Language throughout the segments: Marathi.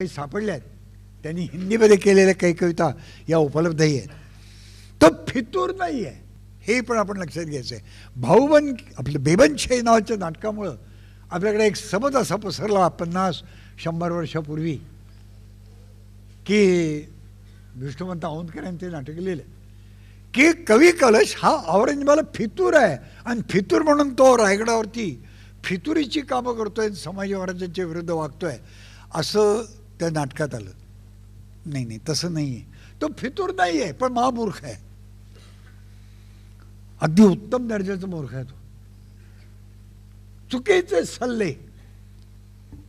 काही सापडल्या आहेत त्यांनी हिंदीमध्ये केलेल्या काही कविता या उपलब्धही आहेत तर फितूर नाही आहे हे पण आपण लक्षात घ्यायचं आहे भाऊबन आपलं बेबनशे नावाच्या नाटकामुळं आपल्याकडे एक समज असा पसरला पन्नास शंभर वर्षापूर्वी की विष्णुवंत ते नाटक लिहिलं की कवी कलश हा औरंगजेबाला फितूर आहे आणि फितूर म्हणून तो रायगडावरती फितुरीची कामं करतोय महाराजांच्या विरुद्ध वागतोय असं त्या नाटकात आलं नाही नाही तसं नाही आहे तो फितूर नाही आहे पण महामूर्ख आहे अगदी उत्तम दर्जाचा मूर्ख आहे तो चुकीचे सल्ले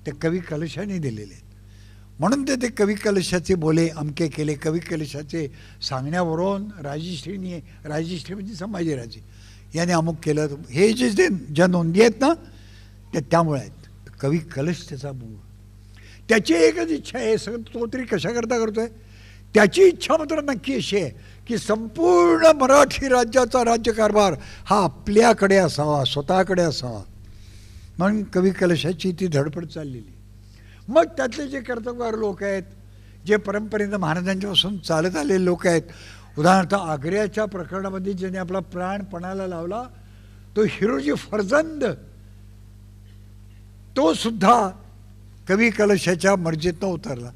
ते कवी कलशाने दिलेले म्हणून ते ते कवी कलशाचे बोले अमके केले कवी कलशाचे सांगण्यावरून राजेश्रीनी राजेश्री म्हणजे संभाजीराजे याने अमुक केलं हे जे ज्या नोंदी आहेत ना त्या त्यामुळे आहेत कवी कलश त्याचा मूळ त्याची एकच इच्छा आहे सगळं तो तरी कशाकरता करतोय त्याची इच्छा मात्र नक्की अशी आहे की संपूर्ण मराठी राज्याचा राज्यकारभार हा आपल्याकडे असावा स्वतःकडे असावा म्हणून कवी कलशाची ती धडपड चाललेली मग त्यातले जे कर्तबगार लोक आहेत जे परंपरेनं महाराजांच्यापासून चालत आलेले लोक आहेत उदाहरणार्थ आग्र्याच्या प्रकरणामध्ये ज्याने आपला प्राण पणाला लावला तो हिरोजी फरजंद तो सुद्धा कवी कलशाच्या मर्जीतनं उतरला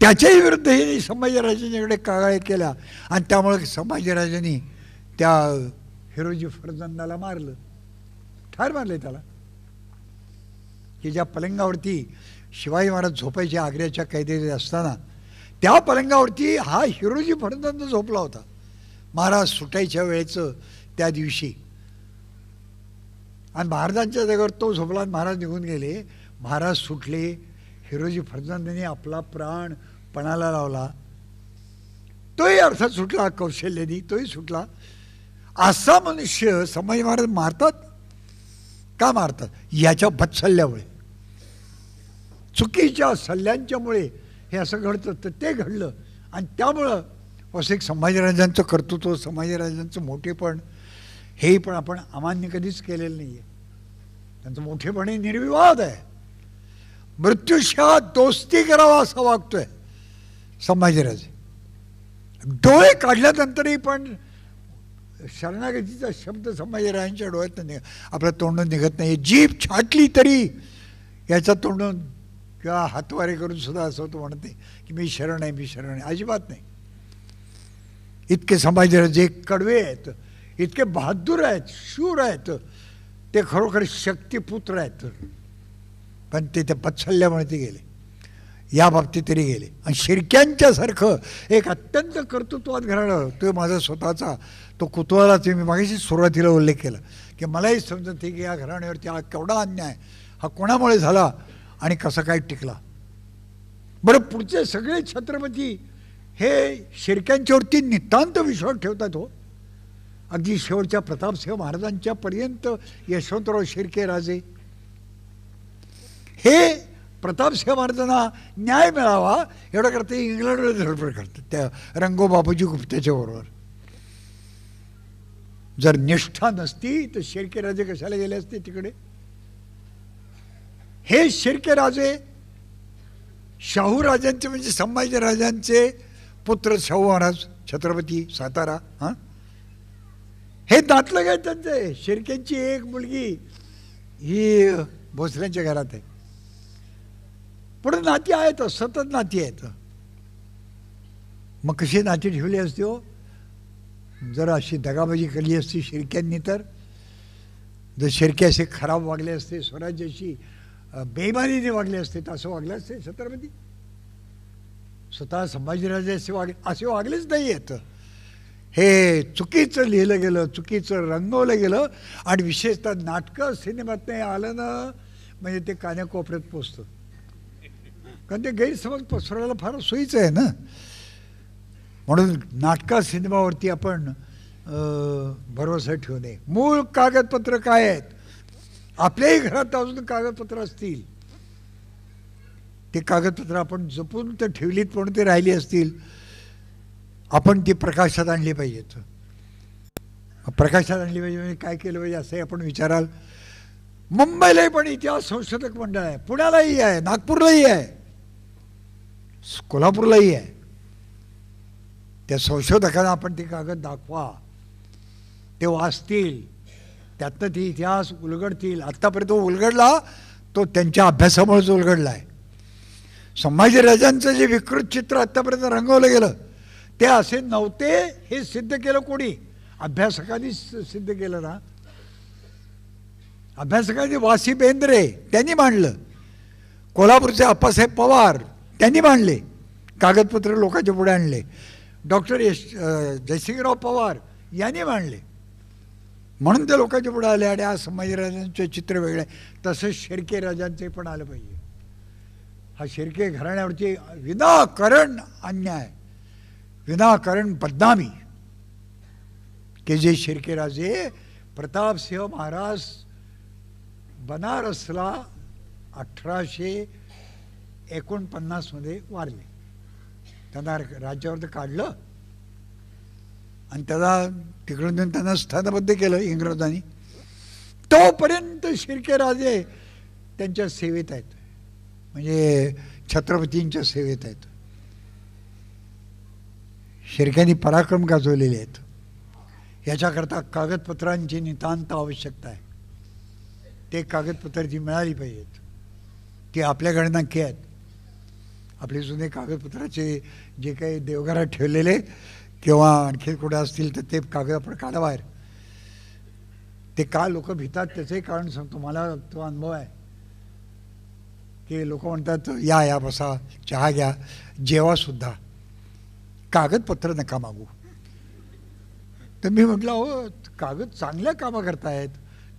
त्याच्याही विरुद्ध हिने संभाजीराजांच्याकडे कागाळ्या केल्या आणि त्यामुळे संभाजीराजांनी त्या हिरोजी फर्जंदाला मारलं ठार मारले त्याला की ज्या पलंगावरती शिवाजी महाराज झोपायचे आग्र्याच्या कैदेत असताना त्या पलंगावरती हा हिरोजी फर्जंद झोपला होता महाराज सुटायच्या वेळेचं त्या दिवशी आणि महाराजांच्या जागेवर तो झोपला महाराज निघून गेले महाराज सुटले हिरोजी फर्जंदांनी आपला प्राण पणाला लावला तोही अर्थात सुटला कौशल्याने तोही सुटला असा मनुष्य संभाजी महाराज मारतात का मारतात याच्या भत्सल्यामुळे चुकीच्या सल्ल्यांच्यामुळे हे असं घडतं तर ते घडलं आणि त्यामुळं असं एक संभाजीराजांचं कर्तृत्व संभाजीराजांचं मोठेपण हेही पण आपण अमान्य कधीच केलेलं नाही आहे त्यांचं मोठेपणे निर्विवाद आहे मृत्यूशा दोस्ती करावा असं वागतोय संभाजीराजे डोळे काढल्यानंतरही पण शरणागतीचा शब्द संभाजीराजांच्या डोळ्यात निघ आपल्या तोंडून निघत नाही जीभ छाटली तरी याच्या तोंडून किंवा हातवारे करून सुद्धा असं होतं म्हणत नाही की मी शरण आहे मी शरण आहे अजिबात नाही इतके संभाजीराजे कडवे आहेत इतके बहादूर आहेत शूर आहेत ते खरोखर शक्तिपुत्र आहेत पण ते त्या पत्सल्यामुळे ते गेले या बाबतीत तरी गेले आणि शिरक्यांच्यासारखं एक अत्यंत कर्तृत्वात घराणं तो माझा स्वतःचा तो कुतूहलाचा मी मागेशी सुरुवातीला उल्लेख केला की मलाही समजत ते की या घराण्यावरती हा केवढा अन्याय हा कोणामुळे झाला आणि कसं काय टिकला बरं पुढचे सगळे छत्रपती हे शिरक्यांच्यावरती नितांत विश्वास ठेवतात हो अगदी शेवटच्या प्रतापसिंह महाराजांच्या पर्यंत यशवंतराव शिर्के राजे हे प्रतापसिंह महाराजांना न्याय मिळावा एवढं करते इंग्लंडवर धडपड करतात त्या रंगोबापूजी गुप्त्याच्या बरोबर जर निष्ठा नसती तर शिर्के राजे कशाला गेले असते तिकडे हे शिर्के राजे शाहू राजांचे म्हणजे संभाजी राजांचे पुत्र शाहू महाराज छत्रपती सातारा हां हे दातलं काय त्यांचं शिरकेंची एक मुलगी ही भोसल्यांच्या घरात आहे पुढे नाती आहेत सतत नाती आहेत मग कशी नाती ठेवली असते हो जर अशी दगाबाजी केली असती शिरक्यांनी तर जर शिरके असे खराब वागले असते स्वराज्याशी बेमानीने वागले असते तर असं वागले असते छत्रपती स्वतः संभाजीराजे असे वाग असे वागलेच नाही आहेत हे चुकीचं लिहिलं गेलं चुकीचं रंगवलं गेलं आणि विशेषतः नाटकं सिनेमात नाही आलं ना म्हणजे ते कान्याकोपऱ्यात पोचतं कारण ते गैरसमज पसरवायला फार सोयीचं आहे ना म्हणून नाटक सिनेमावरती आपण भरोसा ठेवू नये मूळ कागदपत्र काय आहेत आपल्याही घरात अजून कागदपत्र असतील ते कागदपत्र आपण जपून तर ठेवलीत पण ते राहिली असतील आपण ती प्रकाशात आणली पाहिजेत प्रकाशात आणली पाहिजे म्हणजे काय केलं पाहिजे असंही आपण विचाराल मुंबईलाही पण इतिहास संशोधक मंडळ आहे पुण्यालाही आहे नागपूरलाही आहे कोल्हापूरलाही आहे त्या संशोधकांना आपण ते कागद दाखवा ते वाचतील त्यातनं ते इतिहास उलगडतील आत्तापर्यंत उलगडला तो त्यांच्या अभ्यासामुळेच उलगडला आहे संभाजीराजांचं जे विकृत चित्र आत्तापर्यंत रंगवलं गेलं ते असे नव्हते हे सिद्ध केलं कोणी अभ्यासकांनी सिद्ध केलं ना अभ्यासकांनी वासी बेंद्रे त्यांनी मांडलं कोल्हापूरचे अप्पासाहेब पवार त्यांनी मांडले कागदपत्र लोकांच्या पुढे आणले डॉक्टर यश जयसिंगराव पवार यांनी मांडले म्हणून ते लोकांच्या पुढे आले आणि आज संभाजीराजांचे चित्र वेगळे तसंच शिर्के राजांचे पण आलं पाहिजे हा शिर्के घराण्यावरचे विनाकरण अन्याय विनाकारण बदनामी के जे प्रताप प्रतापसिंह महाराज बनारसला अठराशे एकोणपन्नासमध्ये वारले त्यांना राज्यावर काढलं आणि त्याला तिकडून देऊन त्यांना स्थानबद्ध केलं इंग्रजांनी तोपर्यंत शिर्के राजे त्यांच्या सेवेत आहेत म्हणजे छत्रपतींच्या सेवेत आहेत शेरख्यांनी पराक्रम गाजवलेले आहेत याच्याकरता कागदपत्रांची नितांत आवश्यकता आहे ते कागदपत्र जी मिळाली पाहिजेत ती आपल्याकडे नक्की आहेत आपले जुने कागदपत्राचे जे काही देवघरात ठेवलेले किंवा आणखी कुठे असतील तर ते कागद आपण काढा ते का लोक भितात त्याचंही कारण सांगतो मला तो अनुभव आहे की लोक म्हणतात या या बसा चहा घ्या जेवासुद्धा कागदपत्र नका मागू तर मी म्हटलं हो कागद चांगल्या कामं करतायत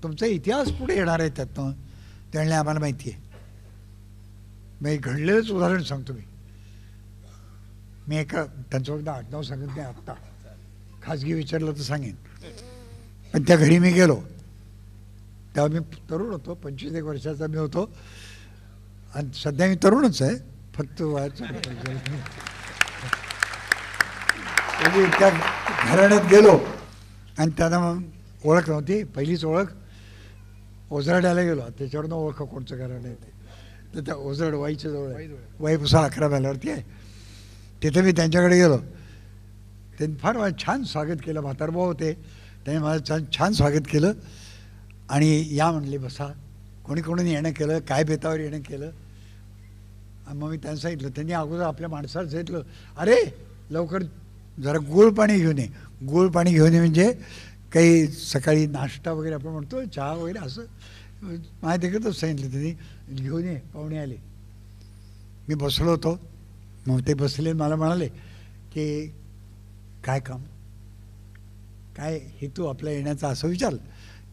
तुमचा इतिहास पुढे येणार आहे त्यातनं त्याने आम्हाला माहिती आहे मी घडलेलंच उदाहरण सांगतो मी मी एका त्यांचं एकदा नाव सांगत नाही आत्ता खाजगी विचारलं तर सांगेन पण त्या घरी मी गेलो तेव्हा मी तरुण होतो पंचवीस एक वर्षाचा मी होतो आणि सध्या मी तरुणच आहे फक्त म्हणजे त्या घराण्यात गेलो आणि त्यांना ओळख नव्हती पहिलीच ओळख ओझरड्याला गेलो न ओळख कोणचं घराणं आहे ते तर त्या ओझरड वाईच्या जवळ वाई पुसा अकरा मेल्यावरती आहे तिथे मी त्यांच्याकडे गेलो त्यांनी फार छान स्वागत केलं म्हातारभाऊ होते त्यांनी माझं छान छान स्वागत केलं आणि या म्हणले बसा कोणी कोणी येणं केलं काय बेतावर येणं केलं आणि मग मी त्यांना सांगितलं त्यांनी अगोदर आपल्या माणसाला सांगितलं अरे लवकर जरा गोळ पाणी घेऊन ये गोळ पाणी घेऊन ये म्हणजे काही सकाळी नाश्ता वगैरे आपण म्हणतो चहा वगैरे असं माहिती करतो सांगितलं त्यांनी घेऊन ये पाहुणे आले मी बसलो होतो मग ते बसले मला म्हणाले की काय काम काय हेतू आपल्या येण्याचा असं विचार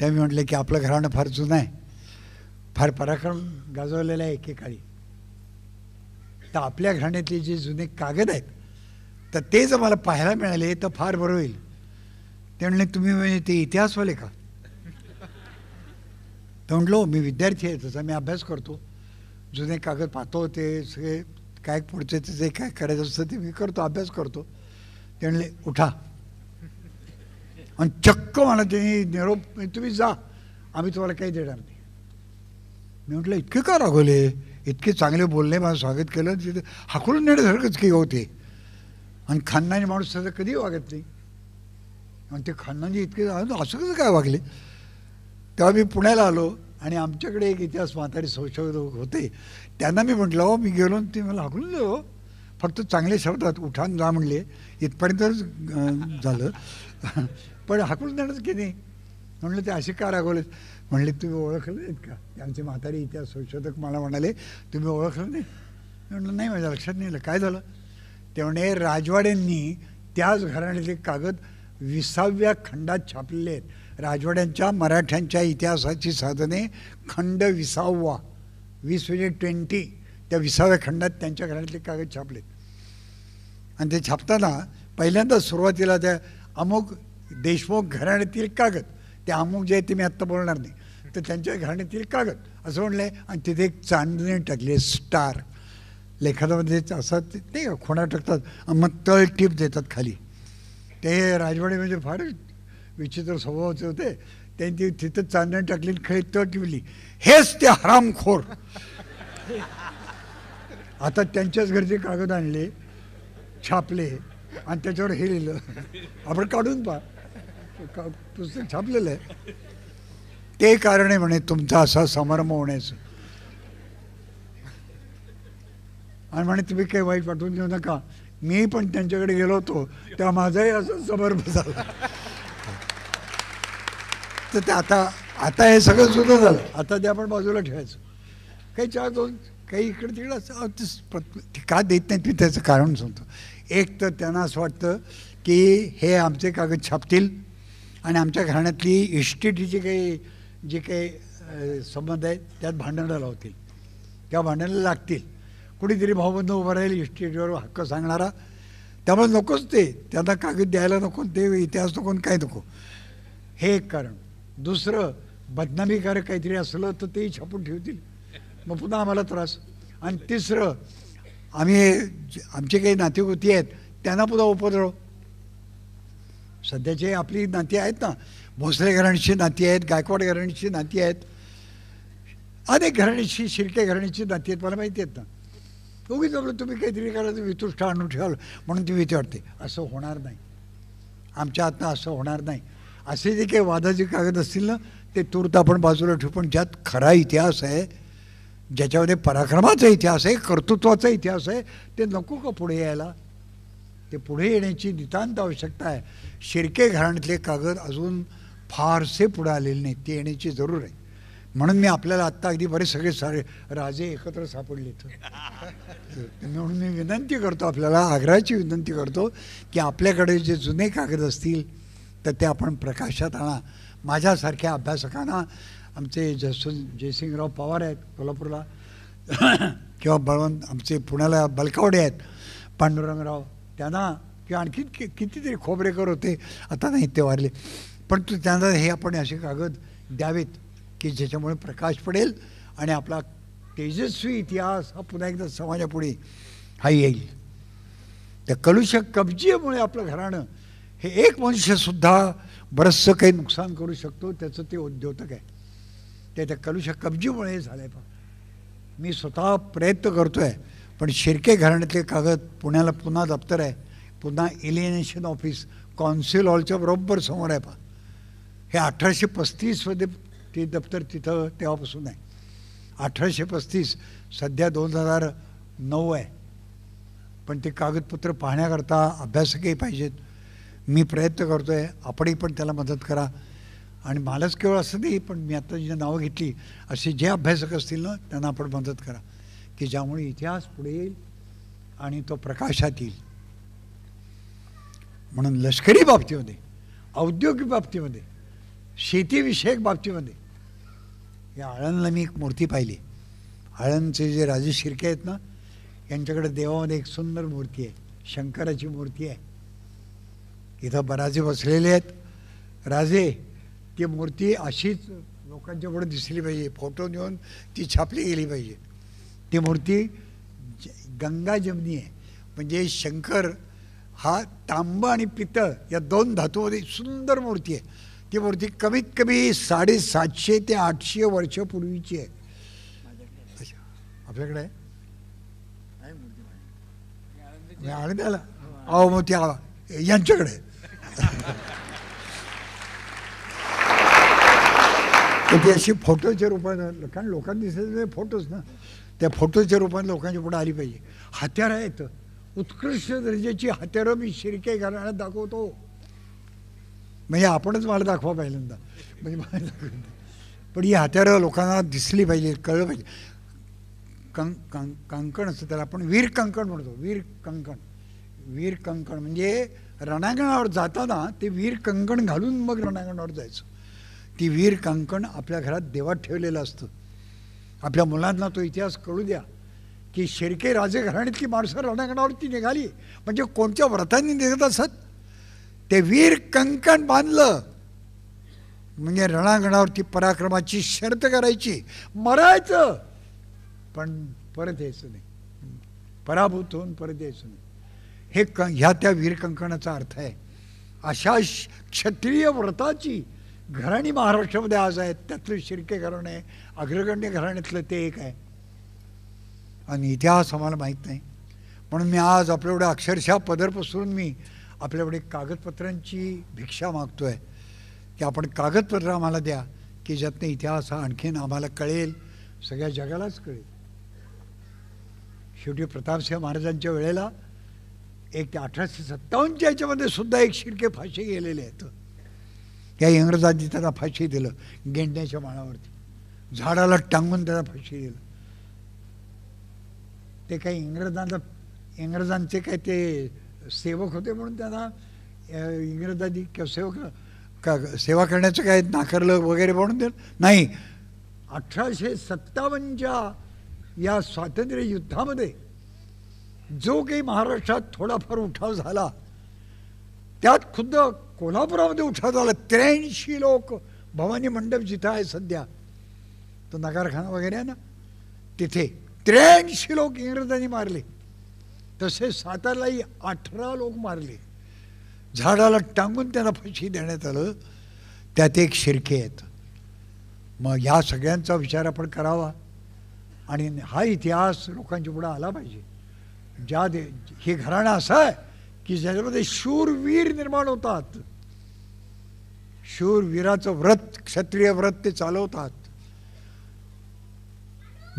त्या मी म्हटलं की आपलं घराणं फार जुनं आहे फार पराक्रम गाजवलेला आहे एकेकाळी तर आपल्या घराण्यातले जे जुने कागद आहेत तर ते जर मला पाहायला मिळाले तर फार बरं होईल ते म्हणले तुम्ही म्हणजे ते इतिहासवाले का तर म्हटलो हो, मी विद्यार्थी आहे तसा मी अभ्यास करतो जुने कागद पाहतो ते सगळे काय पुढचे ते जे काय करायचं असतं ते मी करतो अभ्यास करतो ते म्हणले उठा आणि चक्क मला त्यांनी निरोप तुम्ही जा आम्ही तुम्हाला काही देणार नाही मी म्हटलं इतके का रागवले इतके चांगले बोलले मला स्वागत केलं तिथे हाकलून नेण्यासारखंच काही होते आणि खानदानी माणूस तसं कधीही वागत नाही आणि ते खानदानी इतके असं कसं काय वागले तेव्हा मी पुण्याला आलो आणि आमच्याकडे एक इतिहास म्हातारी संशोधक होते त्यांना मी म्हटलं हो मी गेलो ते मला हाकलून हो फक्त चांगले शब्दात उठान जा म्हणले इथपर्यंतच झालं पण हाकलून देणंच की नाही म्हणलं ते असे का रागवले म्हणले तुम्ही ओळखलं नाहीत का त्यांचे म्हातारी इतिहास संशोधक मला म्हणाले तुम्ही ओळखलं नाही म्हणलं नाही माझ्या लक्षात नाही आलं काय झालं त्यामुळे राजवाड्यांनी त्याच घराण्याचे कागद विसाव्या खंडात छापलेले आहेत राजवाड्यांच्या मराठ्यांच्या इतिहासाची साधने खंड विसावा वीस म्हणजे ट्वेंटी त्या विसाव्या खंडात त्यांच्या घराण्यातले कागद छापलेत आणि ते छापताना पहिल्यांदा सुरुवातीला त्या अमुक देशमुख घराण्यातील कागद त्या अमुक जे आहे ते मी आत्ता बोलणार नाही तर त्यांच्या घराण्यातील कागद असं म्हणलं आहे आणि तिथे एक चांदणी टाकली स्टार लेखामध्ये असं ते खोणा टाकतात मग तळ टीप देतात खाली ते राजवाडे म्हणजे फार विचित्र स्वभावाचे होते त्यांची तिथं चांदण टाकली खळी तळ टिपली हेच ते हरामखोर आता त्यांच्याच घरचे कागद आणले छापले आणि त्याच्यावर हे लिहिलं आपण काढून पहा पुस्तक छापलेलं आहे ते कारण आहे म्हणे तुमचा असा समारंभ होण्याचं आणि म्हणे तुम्ही काही वाईट पाठवून देऊ नका मी पण त्यांच्याकडे गेलो होतो तेव्हा माझाही असं समर्प झाला तर ते आता आता हे सगळं सुद्धा झालं आता ते आपण बाजूला ठेवायचं काही चार दोन काही इकडे तिकडे असं का देत नाहीत मी त्याचं कारण सांगतो एक तर त्यांना असं वाटतं की हे आमचे कागद छापतील आणि आमच्या घराण्यातली इष्टिटीची काही जे काही संबंध आहेत त्यात भांडणं लावतील त्या भांडणं लागतील कुणीतरी भाऊबंद उभं राहील इस्टेटवर हक्क सांगणारा त्यामुळे नकोच ते त्यांना कागद द्यायला नको ते इतिहास नको काय नको हे एक कारण दुसरं बदनामीकारक काहीतरी असलं तर तेही छापून ठेवतील मग पुन्हा आम्हाला त्रास आणि तिसरं आम्ही आमचे काही नातेगोती आहेत त्यांना पुन्हा उपद्रव सध्याचे आपली नाती आहेत ना भोसले घराण्याची नाती आहेत गायकवाड घराण्याची नाती आहेत अनेक घराण्याची शिर्के घराण्याची नाती आहेत मला माहिती आहेत ना दोघीच आपलं तुम्ही काहीतरी करा तुम्ही तुष्ट आणून ठेवाल म्हणून ती विचारते असं होणार नाही आमच्या आता असं होणार नाही असे जे काही वादाचे कागद असतील ना ते तूर्त आपण बाजूला ठेवू पण ज्यात खरा इतिहास आहे ज्याच्यामध्ये पराक्रमाचा इतिहास आहे कर्तृत्वाचा इतिहास आहे ते नको का पुढे यायला ते पुढे येण्याची नितांत आवश्यकता आहे शिरके घराण्यातले कागद अजून फारसे पुढे आलेले नाहीत ते येण्याची जरूर आहे म्हणून मी आपल्याला आत्ता अगदी बरेच सगळे सारे राजे एकत्र सापडलेत म्हणून मी विनंती करतो आपल्याला आग्रहाची विनंती करतो की आपल्याकडे जे जुने कागद असतील तर ते आपण प्रकाशात आणा माझ्यासारख्या अभ्यासकांना आमचे जसवंत जयसिंगराव पवार आहेत कोल्हापूरला किंवा बळवंत आमचे पुण्याला बलकावडे आहेत पांडुरंगराव त्यांना किंवा आणखी कितीतरी खोबरेकर होते आता नाही ते वारले पण त्यांना हे आपण असे कागद द्यावेत की ज्याच्यामुळे प्रकाश पडेल आणि आपला तेजस्वी इतिहास हा पुन्हा एकदा समाजापुढे हा येईल त्या कलुष कब्जीमुळे आपलं घराणं हे एक मनुष्यसुद्धा बरंचसं काही नुकसान करू शकतो त्याचं ते उद्योतक आहे ते त्या कलुष कब्जीमुळे हे झालं आहे मी स्वतः प्रयत्न करतो आहे पण शिर्के घराण्यातले कागद पुण्याला पुन्हा दप्तर आहे पुन्हा एलिनेशन ऑफिस कॉन्सिल हॉलच्या बरोबर समोर आहे पा हे अठराशे पस्तीसमध्ये ते दप्तर तिथं तेव्हापासून आहे अठराशे पस्तीस सध्या दोन हजार नऊ आहे पण ते कागदपत्र पाहण्याकरता अभ्यासकही पाहिजेत मी प्रयत्न करतो आहे आपणही पण त्याला मदत करा आणि मलाच केवळ असं नाही पण मी आता जी नावं घेतली असे जे अभ्यासक असतील ना त्यांना आपण मदत करा की ज्यामुळे इतिहास पुढे येईल आणि तो प्रकाशात येईल म्हणून लष्करी बाबतीमध्ये औद्योगिक बाबतीमध्ये शेतीविषयक बाबतीमध्ये या आळंदला मी एक मूर्ती पाहिली आळंदचे जे राजे शिर्के आहेत ना यांच्याकडे देवामध्ये एक सुंदर मूर्ती आहे शंकराची मूर्ती आहे इथं बराजे बसलेले आहेत राजे ती मूर्ती अशीच लोकांच्या पुढे दिसली पाहिजे फोटो देऊन ती छापली गेली पाहिजे ती मूर्ती गंगा जमनी आहे म्हणजे शंकर हा तांबा आणि पितळ या दोन धातूमध्ये सुंदर मूर्ती आहे ती मूर्ती कमीत कमी साडेसातशे ते आठशे पूर्वीची आहे आपल्याकडे आहे अहो मग त्या यांच्याकडे ती अशी फोटोच्या रूपाने कारण लोकांनी दिसत फोटोच ना त्या फोटोच्या रूपानं लोकांच्या पुढे आली पाहिजे हत्यारं आहेत उत्कृष्ट दर्जाची हत्यारं मी शिरके घराण्यात दाखवतो म्हणजे आपणच मला दाखवा पहिल्यांदा म्हणजे पण ही हत्यारं लोकांना दिसली पाहिजे कळलं पाहिजे कंक कं कंकण असतं त्याला आपण वीर कंकण म्हणतो वीर कंकण वीर कंकण म्हणजे रणांगणावर जाताना ते वीर कंकण घालून मग रणांगणावर जायचं ती वीर कंकण आपल्या घरात देवात ठेवलेलं असतं आपल्या मुलांना तो इतिहास कळू द्या की शेरके राजे की माणसं रणांगणावरती निघाली म्हणजे कोणत्या व्रतांनी निघत असत ते वीर कंकण बांधलं म्हणजे रणांगणावरती पराक्रमाची शर्त करायची मरायचं पण परत यायचं नाही पराभूत होऊन परत यायचं नाही हे क ह्या त्या वीर कंकणाचा अर्थ आहे अशा क्षत्रिय व्रताची घराणी महाराष्ट्रामध्ये आज आहेत त्यातलं शिर्के घराणे अग्रगण्य घराण्यातलं ते एक आहे आणि इतिहास आम्हाला माहीत नाही म्हणून मी आज आपल्या एवढ्या अक्षरशः पदर पसरून मी आपल्याकडे कागदपत्रांची भिक्षा मागतो आहे की आपण कागदपत्र आम्हाला द्या की ज्यातनं इतिहास हा आणखीन आम्हाला कळेल सगळ्या जगालाच कळेल शेवटी प्रतापसिंह महाराजांच्या वेळेला एक ते अठराशे सत्तावन्नच्या याच्यामध्ये सुद्धा एक शिडके फाशी गेलेले आहेत त्या इंग्रजांनी त्याला फाशी दिलं गेंड्याच्या माळावरती झाडाला टांगून त्याला फाशी दिलं ते काही इंग्रजांचा इंग्रजांचे काय ते सेवक होते म्हणून त्यांना इंग्रजांनी सेवक का सेवा करण्याचं काय नाकारलं वगैरे म्हणून देत नाही अठराशे सत्तावन्नच्या या स्वातंत्र्य युद्धामध्ये जो काही महाराष्ट्रात थोडाफार उठाव झाला त्यात खुद्द कोल्हापुरामध्ये उठाव झाला त्र्याऐंशी लोक भवानी मंडप जिथं आहे सध्या तो नगारखाना वगैरे आहे ना तिथे त्र्याऐंशी लोक इंग्रजांनी मारले तसेच सातारलाही अठरा लोक मारले झाडाला टांगून त्यांना फशी देण्यात आलं त्यात एक शिरके आहेत मग ह्या सगळ्यांचा विचार आपण करावा आणि हा इतिहास लोकांच्या पुढं आला पाहिजे ज्या दे हे घराणं असं आहे की ज्याच्यामध्ये शूरवीर निर्माण होतात शूरवीराचं व्रत क्षत्रिय व्रत ते चालवतात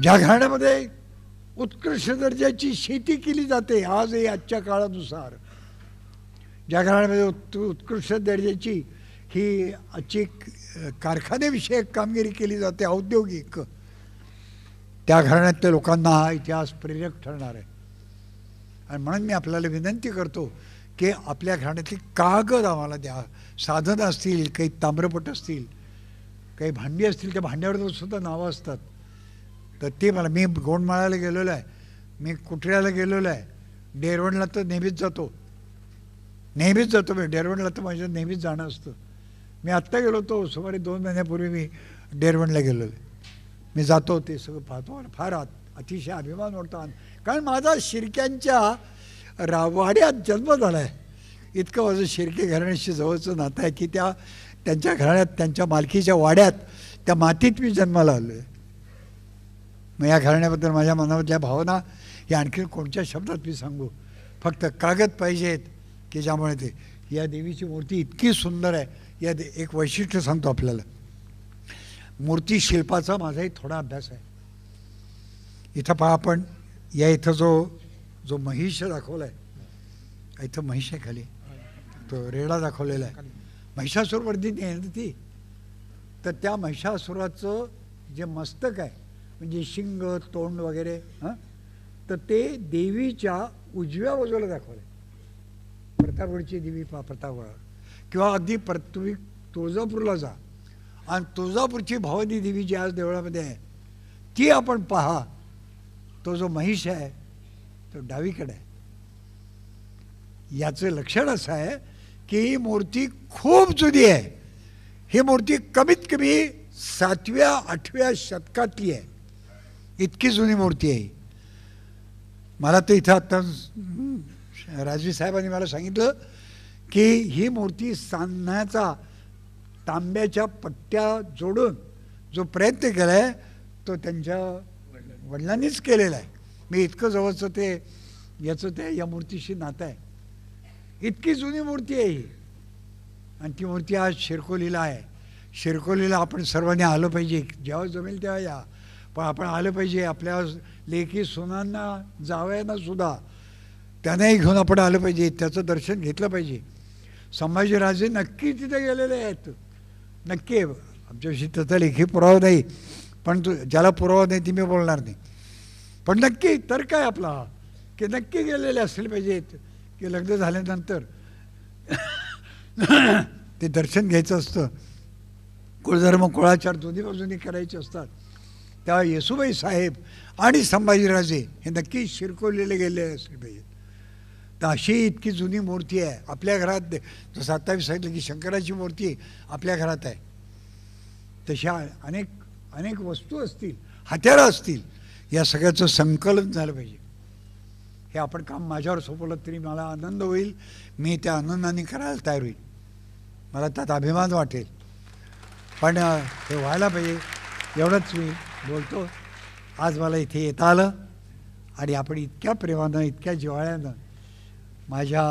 ज्या घराण्यामध्ये उत्कृष्ट दर्जाची शेती केली जाते आजही आजच्या काळानुसार ज्या घराण्यामध्ये उत् उत्कृष्ट दर्जाची ही आजची कारखान्याविषयक कामगिरी केली जाते औद्योगिक त्या घराण्यातल्या लोकांना हा इतिहास प्रेरक ठरणार आहे आणि म्हणून मी आपल्याला विनंती करतो की आपल्या घराण्यातली कागद आम्हाला द्या साधनं असतील काही ताम्रपट असतील काही भांडी असतील त्या भांड्यावर सुद्धा नावं असतात तर ते मला मी गोंडमाळ्याला गेलेलो आहे मी कुठऱ्याला गेलेलो आहे डेरवणला तर नेहमीच जातो नेहमीच जातो मी डेरवणला तर माझ्या नेहमीच जाणं असतं मी आत्ता गेलो होतो सुमारे दोन महिन्यापूर्वी मी डेरवणला गेलो मी जातो ते सगळं पाहतो फार अतिशय अभिमान वाटतो कारण माझा शिरक्यांच्या रावाड्यात जन्म झाला आहे इतकं माझं शिरके घराण्याशी जवळचं नातं आहे की त्या त्यांच्या घराण्यात त्यांच्या मालकीच्या वाड्यात त्या मातीत मी जन्माला आलो आहे मग या घराण्याबद्दल माझ्या मनामधल्या भावना या आणखी कोणत्या शब्दात मी सांगू फक्त कागद पाहिजेत की ज्यामुळे ते या देवीची मूर्ती इतकी सुंदर आहे या दे एक वैशिष्ट्य सांगतो आपल्याला मूर्ती शिल्पाचा माझाही थोडा अभ्यास आहे इथं पहा आपण या इथं जो जो महिष दाखवला आहे इथं महिष आहे खाली तो रेडा दाखवलेला आहे महिषासूरवरती ती तर त्या महिषासुराचं जे मस्तक आहे म्हणजे शिंग तोंड वगैरे हां तर ते देवीच्या उजव्या बाजूला दाखवलं प्रतापगडची देवी पा प्रतापगडावर किंवा अगदी प्र तुम्ही तुळजापूरला जा आणि तुळजापूरची भावनी देवी जी आज देवळामध्ये आहे ती आपण पहा तो जो महिष आहे तो डावीकडे आहे याचं लक्षण असं आहे की ही मूर्ती खूप जुनी आहे ही मूर्ती कमीत कमी सातव्या आठव्या शतकातली आहे इतकी जुनी मूर्ती आहे मला तर इथं आत्ता राजवी साहेबांनी मला सांगितलं की ही मूर्ती सांधण्याचा तांब्याच्या पट्ट्या जोडून जो प्रयत्न केला आहे तो त्यांच्या वडिलांनीच केलेला आहे मी इतकं जवळचं ते याचं ते या मूर्तीशी नातं आहे इतकी जुनी मूर्ती आहे ही आणि ती मूर्ती आज शिरकोलीला आहे शिरकोलीला आपण सर्वांनी आलं पाहिजे जेव्हा जमेल तेव्हा या पण आपण आलं पाहिजे आपल्या लेखी सुनांना जावयांना सुद्धा त्यांनाही घेऊन आपण आलं पाहिजे त्याचं दर्शन घेतलं पाहिजे संभाजीराजे नक्की तिथे गेलेले आहेत नक्की आहे आमच्याशी त्याचा लेखी पुरावा नाही पण तू ज्याला पुरावा नाही ती मी बोलणार नाही पण नक्की तर काय आपला की नक्की गेलेले असले पाहिजेत की लग्न झाल्यानंतर ते दर्शन घ्यायचं असतं कुळधर्म कुळाचार दोन्ही बाजूनी करायचे असतात तेव्हा येसुबाई साहेब आणि संभाजीराजे हे नक्की शिरकवलेले गेले असले पाहिजेत तर अशी इतकी जुनी मूर्ती आहे आपल्या घरात जसं आता मी सांगितलं की शंकराची मूर्ती आपल्या घरात आहे तशा अनेक अनेक वस्तू असतील हत्यारं असतील या सगळ्याचं संकलन झालं पाहिजे हे आपण काम माझ्यावर सोपवलं तरी मला आनंद होईल मी त्या आनंदाने करायला तयार होईल मला त्यात अभिमान वाटेल पण हे व्हायला पाहिजे एवढंच मी बोलतो आज मला इथे येता आलं आणि आपण इतक्या प्रेमानं इतक्या जिवाळ्यानं माझ्या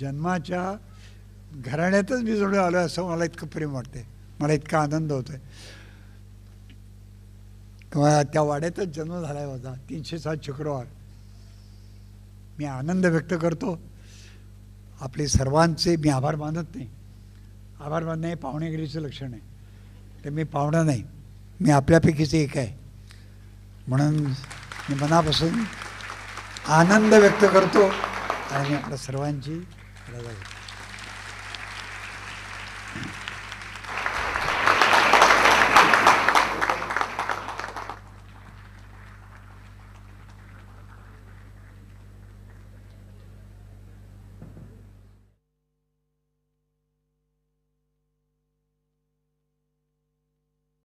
जन्माच्या घराण्यातच मी जोडून आलो असं मला इतकं प्रेम वाटते मला इतका आनंद होतो आहे किंवा त्या वाड्यातच जन्म झाला होता तीनशे सात शुक्रवार मी आनंद व्यक्त करतो आपले सर्वांचे मी आभार मानत नाही आभार मानणे हे पाहुणेगिरीचं लक्षण आहे ते मी पाहुणं नाही मी आपल्यापैकीच एक आहे म्हणून मी मनापासून आनंद व्यक्त करतो आणि आपल्या सर्वांची रजा